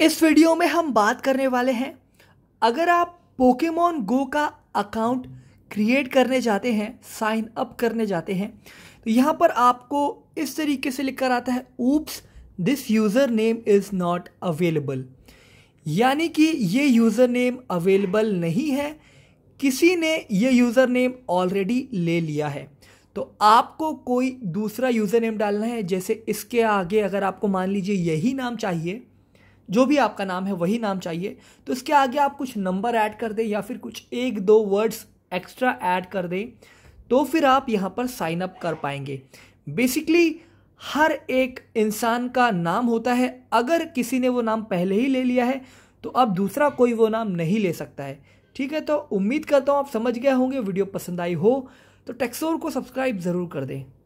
इस वीडियो में हम बात करने वाले हैं अगर आप पोकेमोन गो का अकाउंट क्रिएट करने जाते हैं साइन अप करने जाते हैं तो यहाँ पर आपको इस तरीके से लिखकर आता है oops this user name is not available यानी कि ये यूज़र नेम अवेलेबल नहीं है किसी ने ये यूज़र नेम ऑलरेडी ले लिया है तो आपको कोई दूसरा यूज़र नेम डालना है जैसे इसके आगे अगर आपको मान लीजिए यही नाम चाहिए जो भी आपका नाम है वही नाम चाहिए तो इसके आगे आप कुछ नंबर ऐड कर दें या फिर कुछ एक दो वर्ड्स एक्स्ट्रा ऐड कर दें तो फिर आप यहाँ पर साइन अप कर पाएंगे बेसिकली हर एक इंसान का नाम होता है अगर किसी ने वो नाम पहले ही ले लिया है तो अब दूसरा कोई वो नाम नहीं ले सकता है ठीक है तो उम्मीद करता हूँ आप समझ गए होंगे वीडियो पसंद आई हो तो टेक्सोर को सब्सक्राइब ज़रूर कर दें